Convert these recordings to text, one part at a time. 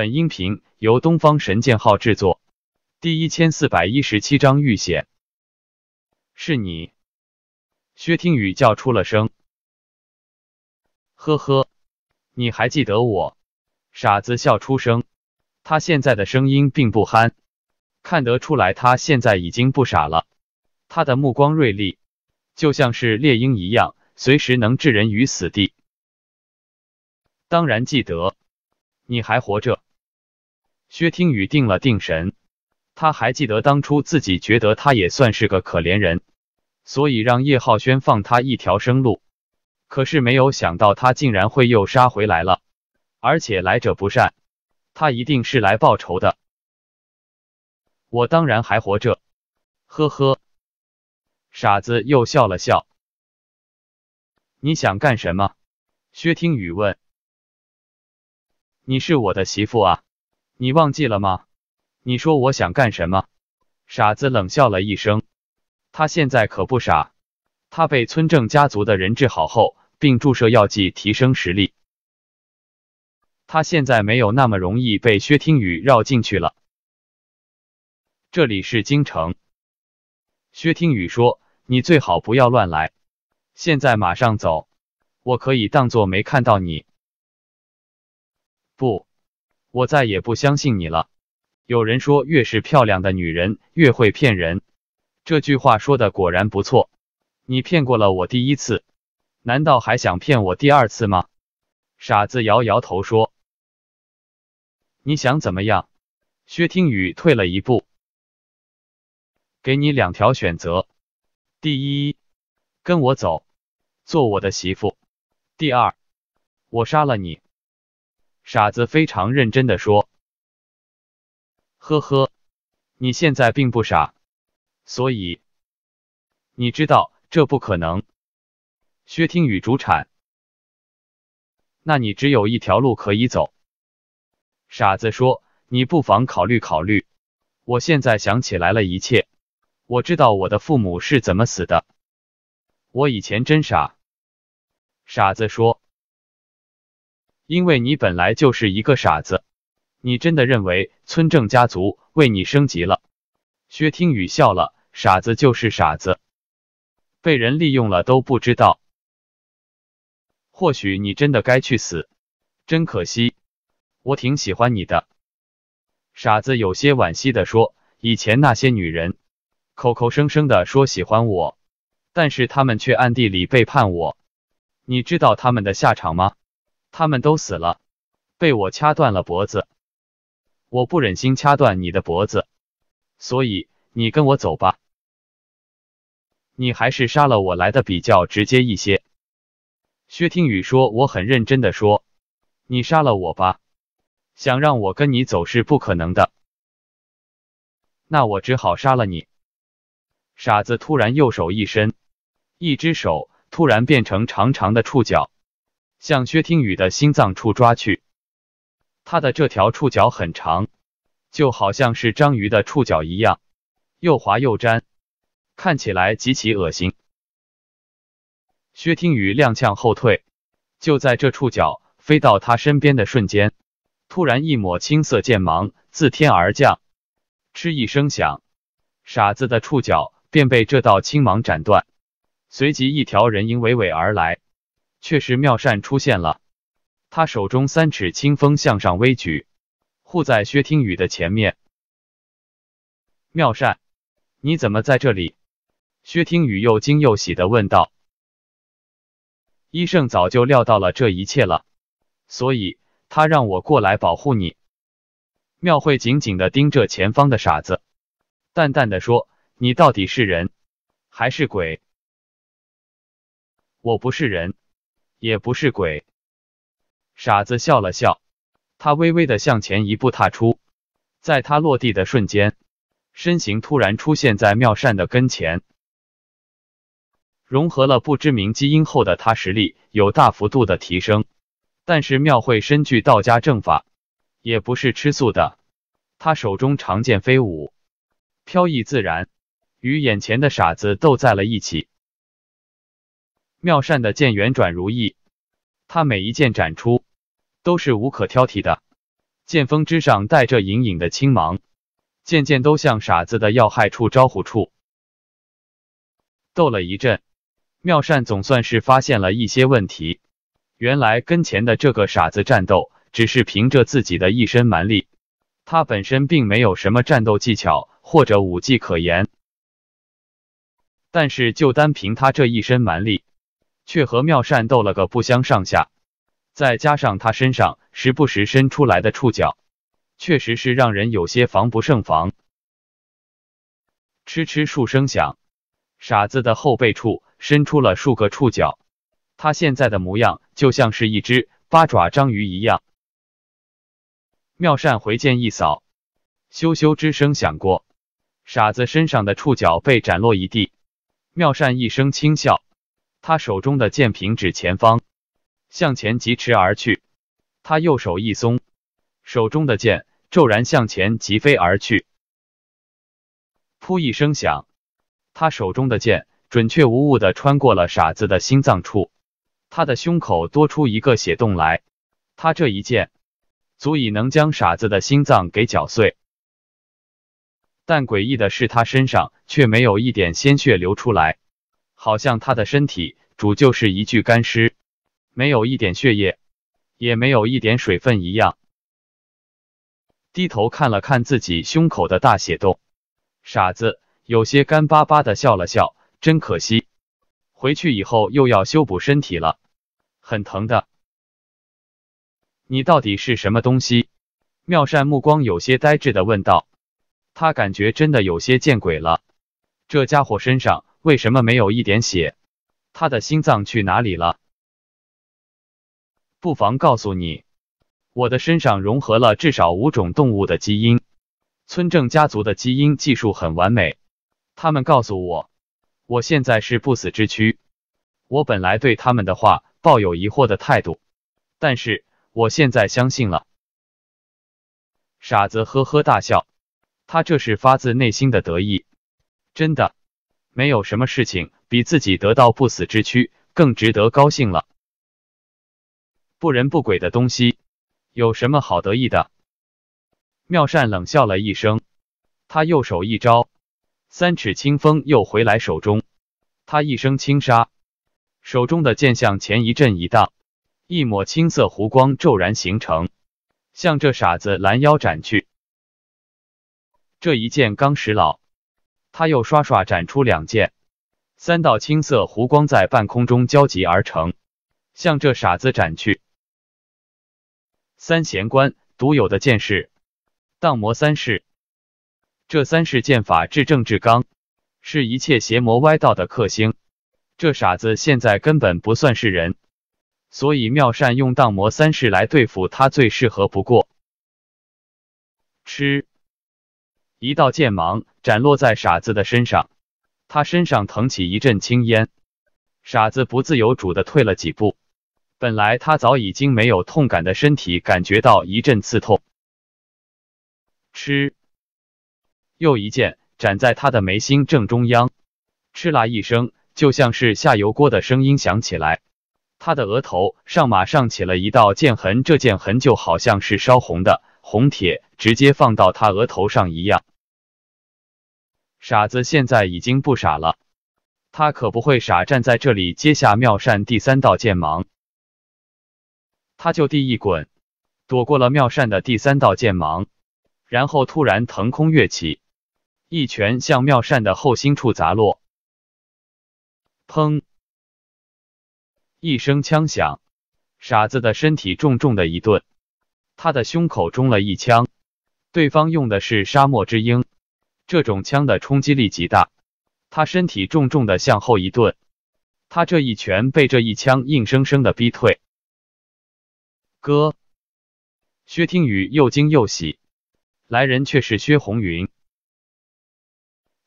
本音频由东方神剑号制作，第一千四百一十七章遇险。是你，薛听雨叫出了声。呵呵，你还记得我？傻子笑出声。他现在的声音并不憨，看得出来他现在已经不傻了。他的目光锐利，就像是猎鹰一样，随时能置人于死地。当然记得，你还活着。薛听雨定了定神，他还记得当初自己觉得他也算是个可怜人，所以让叶浩轩放他一条生路。可是没有想到他竟然会又杀回来了，而且来者不善，他一定是来报仇的。我当然还活着，呵呵，傻子又笑了笑。你想干什么？薛听雨问。你是我的媳妇啊。你忘记了吗？你说我想干什么？傻子冷笑了一声。他现在可不傻，他被村正家族的人治好后，并注射药剂提升实力。他现在没有那么容易被薛听雨绕进去了。这里是京城，薛听雨说：“你最好不要乱来，现在马上走，我可以当做没看到你。”不。我再也不相信你了。有人说，越是漂亮的女人越会骗人，这句话说的果然不错。你骗过了我第一次，难道还想骗我第二次吗？傻子摇摇头说：“你想怎么样？”薛听雨退了一步，给你两条选择：第一，跟我走，做我的媳妇；第二，我杀了你。傻子非常认真的说：“呵呵，你现在并不傻，所以你知道这不可能。”薛听雨主产，那你只有一条路可以走。傻子说：“你不妨考虑考虑，我现在想起来了一切，我知道我的父母是怎么死的，我以前真傻。”傻子说。因为你本来就是一个傻子，你真的认为村正家族为你升级了？薛听雨笑了，傻子就是傻子，被人利用了都不知道。或许你真的该去死，真可惜，我挺喜欢你的。傻子有些惋惜地说：“以前那些女人，口口声声的说喜欢我，但是他们却暗地里背叛我，你知道他们的下场吗？”他们都死了，被我掐断了脖子。我不忍心掐断你的脖子，所以你跟我走吧。你还是杀了我来的比较直接一些。薛听雨说：“我很认真的说，你杀了我吧，想让我跟你走是不可能的。那我只好杀了你。”傻子突然右手一伸，一只手突然变成长长的触角。向薛听雨的心脏处抓去，他的这条触角很长，就好像是章鱼的触角一样，又滑又粘，看起来极其恶心。薛听雨踉跄后退，就在这触角飞到他身边的瞬间，突然一抹青色剑芒自天而降，嗤一声响，傻子的触角便被这道青芒斩断，随即一条人影娓娓而来。却是妙善出现了，他手中三尺清风向上微举，护在薛听雨的前面。妙善，你怎么在这里？薛听雨又惊又喜的问道。医圣早就料到了这一切了，所以他让我过来保护你。妙慧紧紧的盯着前方的傻子，淡淡的说：“你到底是人，还是鬼？”我不是人。也不是鬼，傻子笑了笑，他微微的向前一步踏出，在他落地的瞬间，身形突然出现在妙善的跟前。融合了不知名基因后的他实力有大幅度的提升，但是妙慧身具道家正法，也不是吃素的，他手中长剑飞舞，飘逸自然，与眼前的傻子斗在了一起。妙善的剑圆转如意，他每一剑展出都是无可挑剔的，剑锋之上带着隐隐的青芒，剑剑都向傻子的要害处招呼处。斗了一阵，妙善总算是发现了一些问题。原来跟前的这个傻子战斗，只是凭着自己的一身蛮力，他本身并没有什么战斗技巧或者武技可言，但是就单凭他这一身蛮力。却和妙善斗了个不相上下，再加上他身上时不时伸出来的触角，确实是让人有些防不胜防。哧哧数声响，傻子的后背处伸出了数个触角，他现在的模样就像是一只八爪章鱼一样。妙善回剑一扫，咻咻之声响过，傻子身上的触角被斩落一地。妙善一声轻笑。他手中的剑平指前方，向前疾驰而去。他右手一松，手中的剑骤然向前疾飞而去。噗一声响，他手中的剑准确无误地穿过了傻子的心脏处，他的胸口多出一个血洞来。他这一剑足以能将傻子的心脏给搅碎，但诡异的是，他身上却没有一点鲜血流出来。好像他的身体主就是一具干尸，没有一点血液，也没有一点水分一样。低头看了看自己胸口的大血洞，傻子有些干巴巴的笑了笑，真可惜，回去以后又要修补身体了，很疼的。你到底是什么东西？妙善目光有些呆滞的问道，他感觉真的有些见鬼了，这家伙身上。为什么没有一点血？他的心脏去哪里了？不妨告诉你，我的身上融合了至少五种动物的基因。村正家族的基因技术很完美。他们告诉我，我现在是不死之躯。我本来对他们的话抱有疑惑的态度，但是我现在相信了。傻子呵呵大笑，他这是发自内心的得意，真的。没有什么事情比自己得到不死之躯更值得高兴了。不人不鬼的东西，有什么好得意的？妙善冷笑了一声，他右手一招，三尺清风又回来手中。他一声轻杀，手中的剑向前一震一荡，一抹青色弧光骤然形成，向这傻子拦腰斩去。这一剑刚使老。他又刷刷斩出两剑，三道青色弧光在半空中交集而成，向这傻子斩去。三贤关独有的剑士，荡魔三式。这三式剑法至正至刚，是一切邪魔歪道的克星。这傻子现在根本不算是人，所以妙善用荡魔三式来对付他最适合不过。吃。一道剑芒斩落在傻子的身上，他身上腾起一阵青烟，傻子不自由主的退了几步。本来他早已经没有痛感的身体，感觉到一阵刺痛。吃，又一剑斩在他的眉心正中央，嗤啦一声，就像是下油锅的声音响起来，他的额头上马上起了一道剑痕，这剑痕就好像是烧红的红铁直接放到他额头上一样。傻子现在已经不傻了，他可不会傻站在这里接下妙善第三道剑芒。他就地一滚，躲过了妙善的第三道剑芒，然后突然腾空跃起，一拳向妙善的后心处砸落。砰！一声枪响，傻子的身体重重的一顿，他的胸口中了一枪。对方用的是沙漠之鹰。这种枪的冲击力极大，他身体重重的向后一顿，他这一拳被这一枪硬生生的逼退。哥，薛听雨又惊又喜，来人却是薛红云。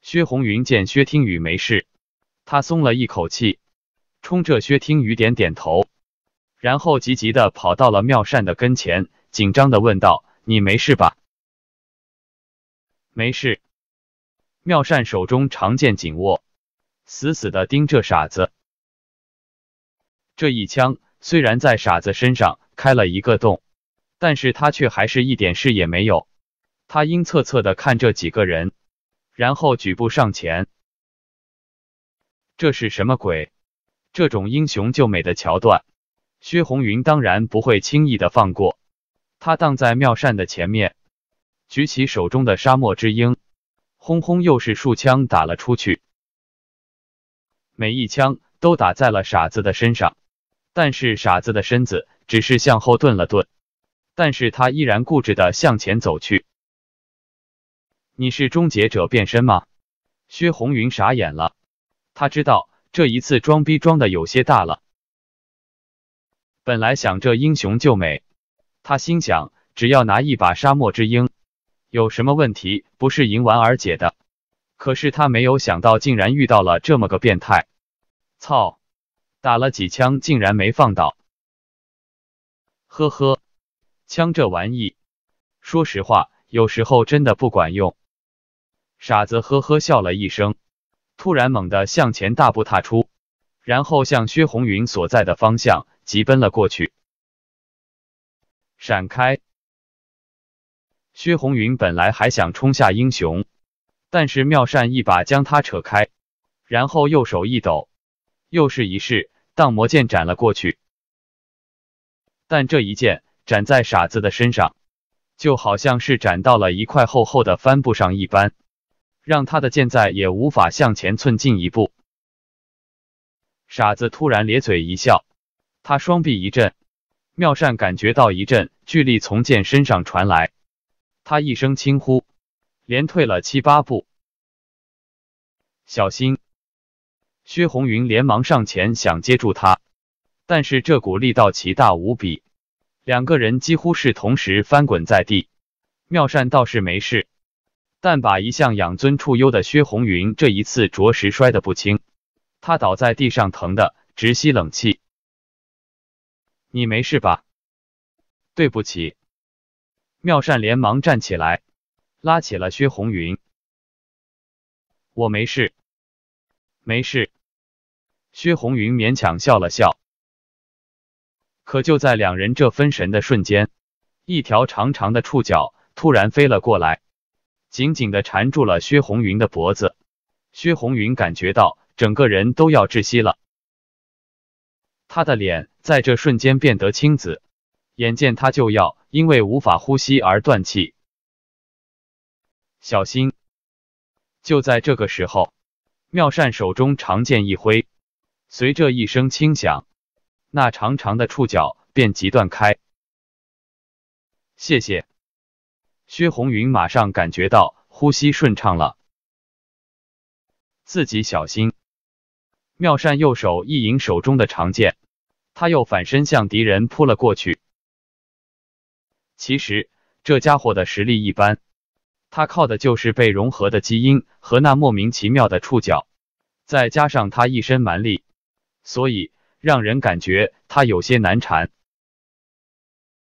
薛红云见薛听雨没事，他松了一口气，冲着薛听雨点点头，然后急急的跑到了妙善的跟前，紧张的问道：“你没事吧？”“没事。”妙善手中长剑紧握，死死的盯着傻子。这一枪虽然在傻子身上开了一个洞，但是他却还是一点事也没有。他阴恻恻的看这几个人，然后举步上前。这是什么鬼？这种英雄救美的桥段，薛红云当然不会轻易的放过。他挡在妙善的前面，举起手中的沙漠之鹰。轰轰，又是数枪打了出去，每一枪都打在了傻子的身上，但是傻子的身子只是向后顿了顿，但是他依然固执的向前走去。你是终结者变身吗？薛红云傻眼了，他知道这一次装逼装的有些大了，本来想这英雄救美，他心想只要拿一把沙漠之鹰。有什么问题不是迎丸而解的？可是他没有想到，竟然遇到了这么个变态！操！打了几枪竟然没放倒。呵呵，枪这玩意，说实话，有时候真的不管用。傻子呵呵笑了一声，突然猛地向前大步踏出，然后向薛红云所在的方向疾奔了过去。闪开！薛红云本来还想冲下英雄，但是妙善一把将他扯开，然后右手一抖，又是一式荡魔剑斩了过去。但这一剑斩在傻子的身上，就好像是斩到了一块厚厚的帆布上一般，让他的剑再也无法向前寸进一步。傻子突然咧嘴一笑，他双臂一震，妙善感觉到一阵巨力从剑身上传来。他一声轻呼，连退了七八步。小心！薛红云连忙上前想接住他，但是这股力道奇大无比，两个人几乎是同时翻滚在地。妙善倒是没事，但把一向养尊处优的薛红云这一次着实摔得不轻。他倒在地上，疼的直吸冷气。你没事吧？对不起。妙善连忙站起来，拉起了薛红云：“我没事，没事。”薛红云勉强笑了笑。可就在两人这分神的瞬间，一条长长的触角突然飞了过来，紧紧的缠住了薛红云的脖子。薛红云感觉到整个人都要窒息了，他的脸在这瞬间变得青紫，眼见他就要……因为无法呼吸而断气。小心！就在这个时候，妙善手中长剑一挥，随着一声轻响，那长长的触角便即断开。谢谢。薛红云马上感觉到呼吸顺畅了。自己小心。妙善右手一引手中的长剑，他又反身向敌人扑了过去。其实这家伙的实力一般，他靠的就是被融合的基因和那莫名其妙的触角，再加上他一身蛮力，所以让人感觉他有些难缠。